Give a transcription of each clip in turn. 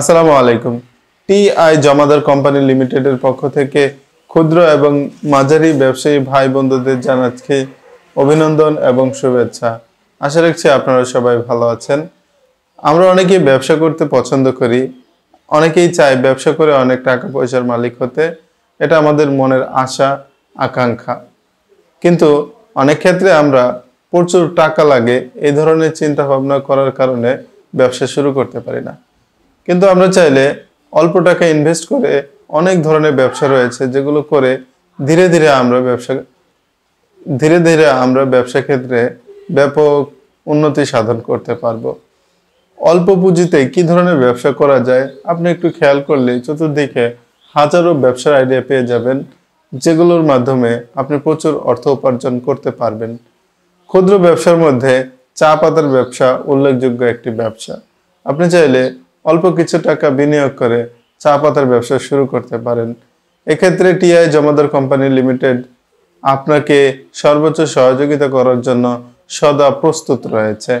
আসসালামু আলাইকুম TI জমাদার company লিমিটেডের পক্ষ থেকে ক্ষুদ্র এবং মাঝারি ব্যবসায়ী ভাই বন্ধুদের জানাচ্ছি অভিনন্দন এবং শুভেচ্ছা আশা রাখছি আপনারা সবাই ভালো আছেন আমরা অনেকেই ব্যবসা করতে পছন্দ করি অনেকেই চাই ব্যবসা করে অনেক টাকা পয়সার মালিক হতে এটা আমাদের মনের আশা আকাঙ্ক্ষা কিন্তু অনেক ক্ষেত্রে আমরা প্রচুর টাকা লাগে এই ধরনের চিন্তা ভাবনা করার কারণে ব্যবসা শুরু করতে পারি না কিন্তু আমরা চাইলে অল্প টাকা ইনভেস্ট করে অনেক ধরনের ব্যবসা রয়েছে যেগুলো করে ধীরে ধীরে আমরা ব্যবসা ধীরে ধীরে আমরা ব্যবসা ক্ষেত্রে ব্যাপক উন্নতি সাধন করতে পারবো অল্প পুঁজিতে কি ধরনের ব্যবসা করা যায় আপনি একটু খেয়াল করলে চতুর্দিকে হাজারো ব্যবসার আইডিয়া পেয়ে যাবেন যেগুলোর মাধ্যমে আপনি প্রচুর অর্থ উপার্জন করতে পারবেন ক্ষুদ্র ব্যবসার মধ্যে চা পাতার ব্যবসা উল্লেখযোগ্য একটি ব্যবসা আপনি চাইলে অল্প কিছু টাকা বিনিয়োগ করে চা পাতার ব্যবসা শুরু করতে পারেন এক্ষেত্রে টিআই জমাদার কোম্পানি লিমিটেড আপনাকে সর্বোচ্চ সহযোগিতা করার জন্য সদা প্রস্তুত রয়েছে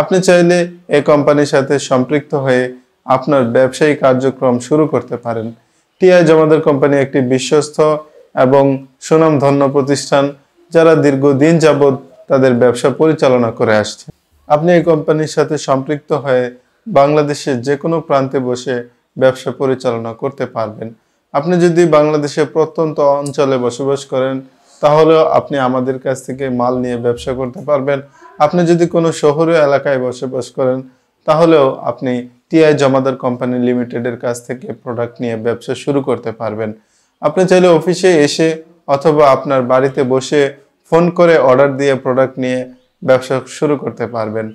আপনি চাইলে এ কোম্পানির সাথে সম্পৃক্ত হয়ে আপনার ব্যবসায়ী কার্যক্রম শুরু করতে পারেন টিআই জমাদার কোম্পানি একটি বিশ্বস্ত এবং সুনামধন্য প্রতিষ্ঠান যারা দীর্ঘদিন যাবৎ তাদের ব্যবসা পরিচালনা করে আসছে আপনি এই কোম্পানির সাথে সম্পৃক্ত হয়ে বাংলাদেশের যে কোনো প্রান্তে বসে ব্যবসা পরিচালনা করতে পারবেন আপনি যদি বাংলাদেশের প্রত্যন্ত অঞ্চলে বসবাস করেন তাহলেও আপনি আমাদের কাছ থেকে মাল নিয়ে ব্যবসা করতে পারবেন আপনি যদি কোনো শহরে এলাকায় বসবাস করেন তাহলেও আপনি টিআই জমাদার কোম্পানি লিমিটেডের কাছ থেকে প্রোডাক্ট নিয়ে ব্যবসা শুরু করতে পারবেন আপনি চাইলে অফিসে এসে অথবা আপনার বাড়িতে বসে ফোন করে অর্ডার দিয়ে প্রোডাক্ট নিয়ে ব্যবসা শুরু করতে পারবেন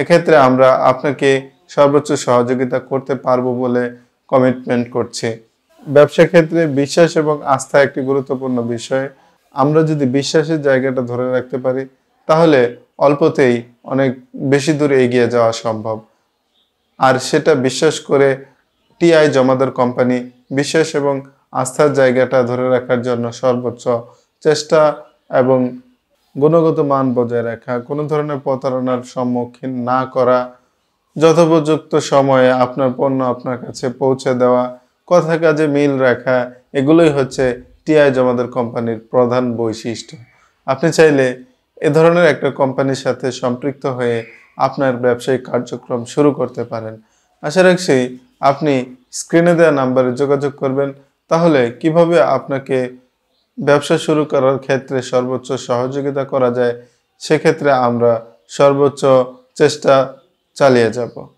এক্ষেত্রে আমরা আপনাকে সর্বোচ্চ সহযোগিতা করতে পারবো বলে কমিটমেন্ট করছি ব্যবসা ক্ষেত্রে বিশ্বাস এবং আস্থা একটি গুরুত্বপূর্ণ বিষয় আমরা যদি বিশ্বাসের জায়গাটা ধরে রাখতে পারি তাহলে অল্পতেই অনেক বেশি দূরে এগিয়ে যাওয়া সম্ভব আর সেটা বিশ্বাস করে টিআই জমাদার কোম্পানি বিশ্বাস এবং আস্থার জায়গাটা ধরে রাখার জন্য সর্বোচ্চ চেষ্টা এবং গুণগত মান বজায় রাখা কোনো ধরনের প্রতারণার সম্মুখীন না করা যথোপযুক্ত সময়ে আপনার পণ্য আপনার কাছে পৌঁছে দেওয়া কথা কাজে মিল রাখা এগুলোই হচ্ছে টিআই জমাদার কোম্পানির প্রধান বৈশিষ্ট্য আপনি চাইলে এ ধরনের একটা কোম্পানির সাথে সম্পৃক্ত হয়ে আপনার ব্যবসায়িক কার্যক্রম শুরু করতে পারেন আশা রাখছি আপনি স্ক্রিনে দেওয়া নাম্বারে যোগাযোগ করবেন তাহলে কিভাবে আপনাকে ব্যবসা শুরু করার ক্ষেত্রে সর্বোচ্চ সহযোগিতা করা যায় সেক্ষেত্রে আমরা সর্বোচ্চ চেষ্টা চালিয়ে যাব